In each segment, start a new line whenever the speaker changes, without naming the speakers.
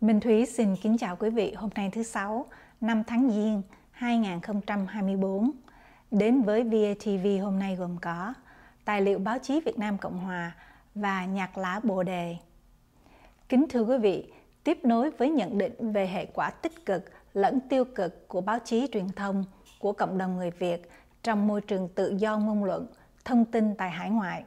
Minh Thúy xin kính chào quý vị hôm nay thứ Sáu, năm tháng Giêng 2024. Đến với VATV hôm nay gồm có tài liệu báo chí Việt Nam Cộng Hòa và nhạc lá bồ đề. Kính thưa quý vị, tiếp nối với nhận định về hệ quả tích cực lẫn tiêu cực của báo chí truyền thông của cộng đồng người Việt trong môi trường tự do ngôn luận, thông tin tại hải ngoại.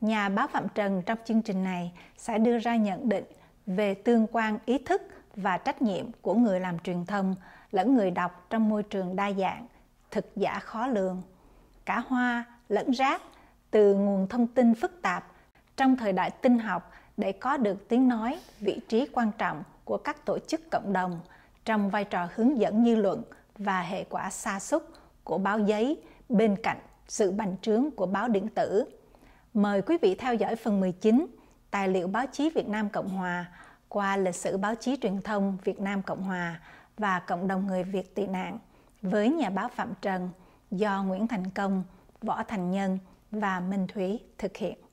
Nhà báo Phạm Trần trong chương trình này sẽ đưa ra nhận định về tương quan ý thức và trách nhiệm của người làm truyền thông lẫn người đọc trong môi trường đa dạng, thực giả khó lường. Cả hoa lẫn rác từ nguồn thông tin phức tạp trong thời đại tin học để có được tiếng nói, vị trí quan trọng của các tổ chức cộng đồng trong vai trò hướng dẫn dư luận và hệ quả xa xúc của báo giấy bên cạnh sự bành trướng của báo điện tử. Mời quý vị theo dõi phần 19 tài liệu báo chí Việt Nam Cộng Hòa qua lịch sử báo chí truyền thông Việt Nam Cộng Hòa và cộng đồng người Việt tị nạn với nhà báo Phạm Trần do Nguyễn Thành Công, Võ Thành Nhân và Minh Thúy thực hiện.